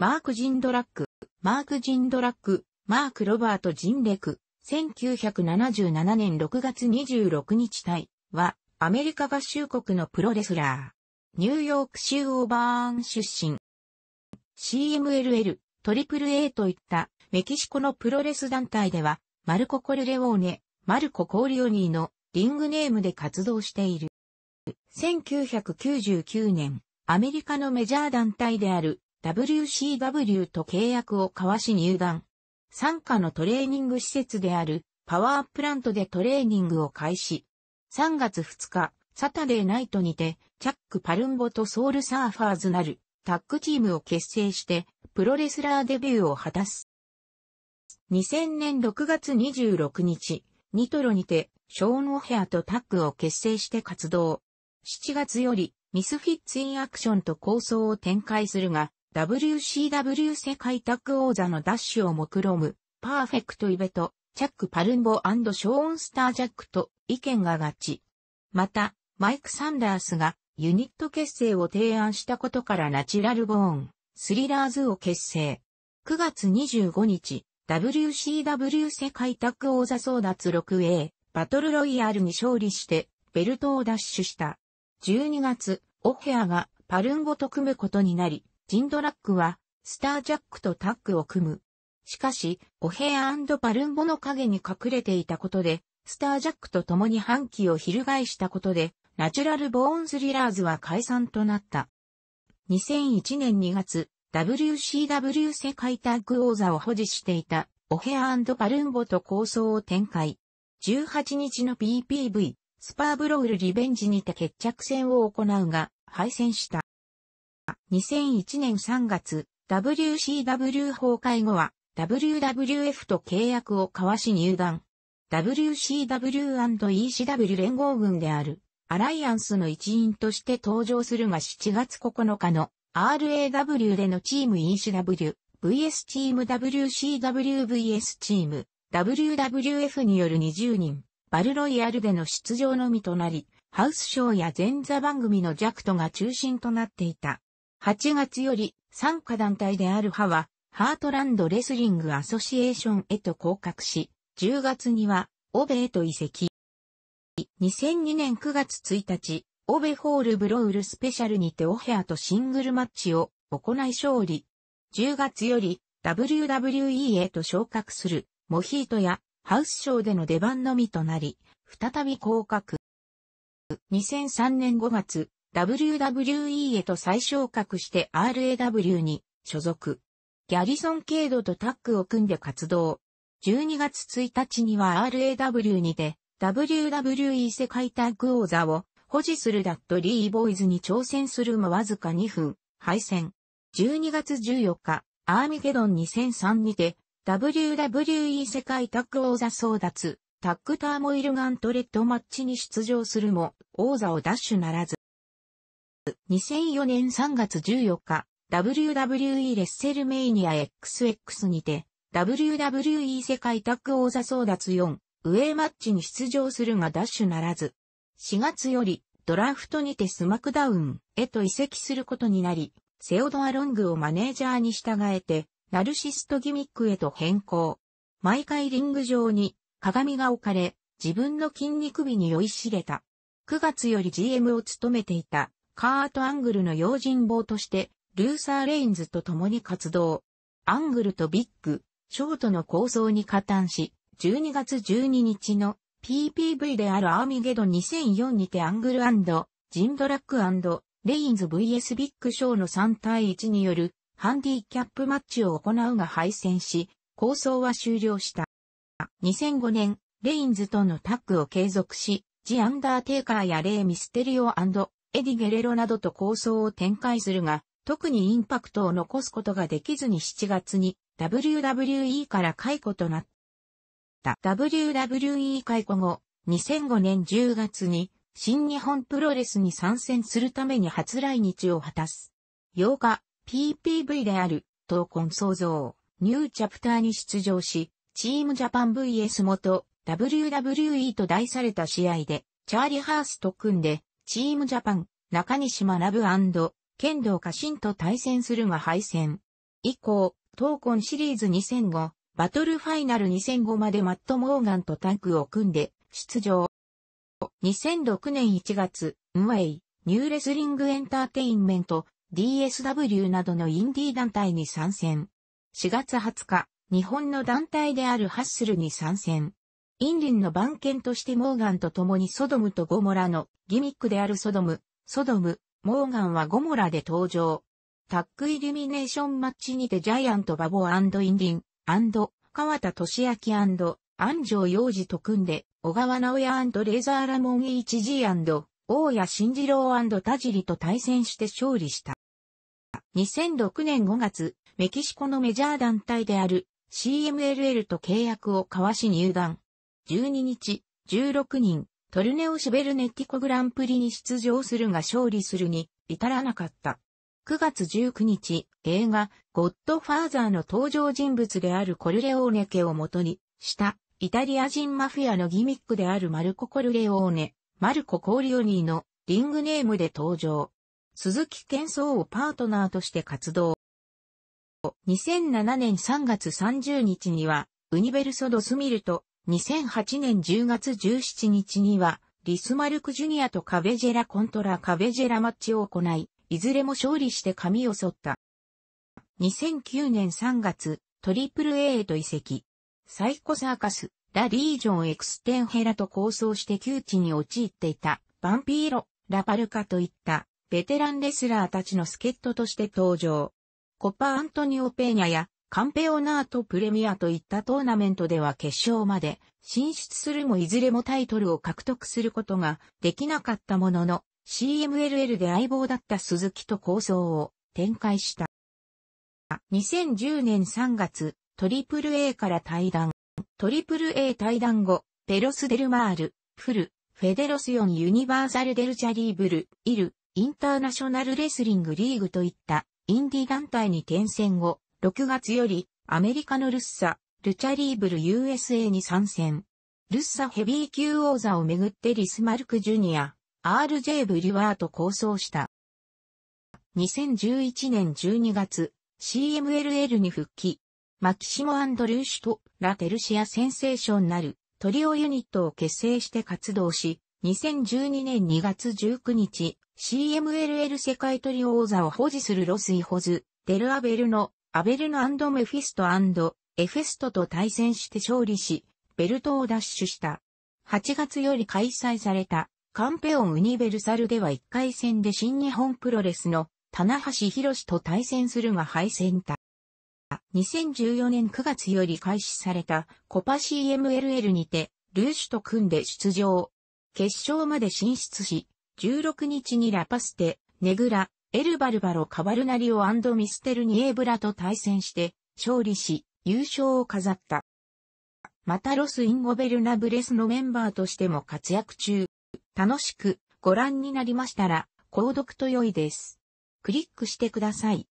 マーク・ジンドラック、マーク・ジンドラック、マーク・ロバート・ジンレク、1977年6月26日対は、アメリカ合衆国のプロレスラー。ニューヨーク州オーバーン出身。CMLL、トリプル A といったメキシコのプロレス団体では、マルコ・コルレオーネ、マルコ・コーリオニーのリングネームで活動している。1999年、アメリカのメジャー団体である WCW と契約を交わし入団。参加のトレーニング施設であるパワープラントでトレーニングを開始。3月2日、サタデーナイトにて、チャック・パルンボとソウルサーファーズなるタッグチームを結成して、プロレスラーデビューを果たす。2000年6月26日、ニトロにて、ショーン・オヘアとタッグを結成して活動。7月より、ミスフィッツ・イン・アクションと構想を展開するが、WCW 世界タッグ王座のダッシュを目論む、パーフェクトイベと、チャック・パルンボショーン・スター・ジャックと意見が合致。また、マイク・サンダースがユニット結成を提案したことからナチュラル・ボーン、スリラーズを結成。9月25日、WCW 世界タッグ王座争奪 6A バトルロイヤルに勝利してベルトを奪取した。12月、オヘアがパルンボと組むことになり、ジンドラックは、スタージャックとタッグを組む。しかし、オヘアパルンボの影に隠れていたことで、スタージャックと共に反旗を翻したことで、ナチュラルボーンズリラーズは解散となった。2001年2月、WCW 世界タッグ王座を保持していた、オヘアパルンボと構想を展開。18日の PPV、スパーブロールリベンジにて決着戦を行うが、敗戦した。2001年3月、WCW 崩壊後は WWF と契約を交わし入団。WCW&ECW 連合軍であるアライアンスの一員として登場するが7月9日の RAW でのチーム ECW、VS チーム WCWVS チーム、WWF による20人、バルロイヤルでの出場のみとなり、ハウスショーや前座番組のジャクトが中心となっていた。8月より、参加団体であるハは、ハートランドレスリングアソシエーションへと降格し、10月には、オベへと移籍。2002年9月1日、オベホールブロウルスペシャルにてオヘアとシングルマッチを行い勝利。10月より WWE へと昇格するモヒートやハウスショーでの出番のみとなり、再び降格。2003年5月、WWE へと再昇格して RAW に所属。ギャリソン・ケイドとタッグを組んで活動。12月1日には RAW にて WWE 世界タッグ王座を保持するダッドリー・ボーイズに挑戦するもわずか2分、敗戦。12月14日、アーミゲドン2003にて WWE 世界タッグ王座争奪、タッグターモイルガントレッドマッチに出場するも、王座を奪取ならず。2004年3月14日、WWE レッセルメイニア XX にて、WWE 世界タッグ王座争奪4、イマッチに出場するがダッシュならず、4月よりドラフトにてスマクダウンへと移籍することになり、セオドア・ロングをマネージャーに従えて、ナルシストギミックへと変更。毎回リング上に鏡が置かれ、自分の筋肉美に酔いしれた。9月より GM を務めていたカート・アングルの用心棒として、ルーサー・レインズと共に活動。アングルとビッグ、ショートの構想に加担し、12月12日の PPV であるアーミゲド2004にてアングルジンドラックレインズ VS ビッグショーの3対1によるハンディキャップマッチを行うが敗戦し、構想は終了した。2005年、レインズとのタッグを継続し、ジ・アンダーテイカーやレイ・ミステリオエディ・ゲレロなどと構想を展開するが、特にインパクトを残すことができずに7月に WWE から解雇となった。WWE 解雇後、2005年10月に新日本プロレスに参戦するために初来日を果たす。8日、PPV である闘魂創造、ニューチャプターに出場し、チームジャパン VS 元 WWE と題された試合で、チャーリー・ハースと組んで、チームジャパン、中西学剣道家臣と対戦するが敗戦。以降、闘魂シリーズ2005、バトルファイナル2005までマット・モーガンとタッグを組んで出場。2006年1月、ウェイ、ニューレスリングエンターテインメント、DSW などのインディー団体に参戦。4月20日、日本の団体であるハッスルに参戦。インリンの番犬としてモーガンと共にソドムとゴモラのギミックであるソドム、ソドム、モーガンはゴモラで登場。タックイルミネーションマッチにてジャイアントバボインリン、川田俊明安城洋二と組んで、小川直也レーザーラモン 1G& 大谷慎次郎田尻と対戦して勝利した。2006年5月、メキシコのメジャー団体である CMLL と契約を交わし入団。12日、16人、トルネオ・シベルネッティコグランプリに出場するが勝利するに至らなかった。9月19日、映画、ゴッドファーザーの登場人物であるコルレオーネ家を元にした、イタリア人マフィアのギミックであるマルコ・コルレオーネ、マルコ・コーリオニーのリングネームで登場。鈴木健壮をパートナーとして活動。2007年3月30日には、ウニベルソ・ドスミルと2008年10月17日には、リスマルクジュニアとカベジェラコントラカベジェラマッチを行い、いずれも勝利して髪を剃った。2009年3月、トリプル A へと移籍。サイコサーカス、ラリージョンエクステンヘラと構想して窮地に陥っていた、バンピーロ、ラパルカといった、ベテランレスラーたちの助っ人として登場。コパ・アントニオ・ペーニャや、カンペオナートプレミアといったトーナメントでは決勝まで進出するもいずれもタイトルを獲得することができなかったものの CMLL で相棒だった鈴木と構想を展開した。2010年3月、トリプル a から対談。トリプル a 対談後、ペロスデルマール、フル、フェデロスヨンユニバーサルデルチャリーブル、イル、インターナショナルレスリングリーグといったインディ団体に転戦後、6月より、アメリカのルッサ、ルチャリーブル USA に参戦。ルッサヘビー級王座をめぐってリスマルクジュニア、RJ ブリワーと構想した。2011年12月、CMLL に復帰。マキシモ・アンドリューシュとラ・テルシア・センセーションなるトリオユニットを結成して活動し、2012年2月19日、CMLL 世界トリオ王座を保持するロスイホズ、デルアベルのアベルノメフィストエフェストと対戦して勝利し、ベルトを奪取した。8月より開催されたカンペオンウニベルサルでは1回戦で新日本プロレスの棚橋博と対戦するが敗戦だ。2014年9月より開始されたコパ CMLL にてルーシュと組んで出場。決勝まで進出し、16日にラパステ、ネグラ、エルバルバロ・カバルナリオミステルニエブラと対戦して、勝利し、優勝を飾った。またロス・インゴベルナブレスのメンバーとしても活躍中。楽しくご覧になりましたら、購読と良いです。クリックしてください。